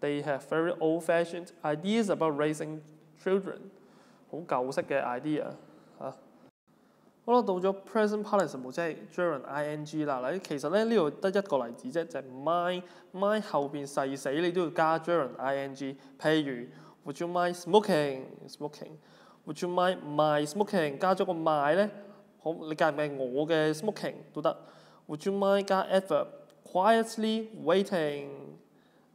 They have very old-fashioned ideas about raising children. children，好舊式嘅 idea 嚇。好啦，到咗 present participle 即係 during ing mind my 後邊誓死你都要加 during ing。譬如 Would you mind smoking Smoking. Would you mind my smoking 加咗個 my 咧？好，你介唔介我嘅 smoking 都得。Would you mind 加 adverb quietly waiting？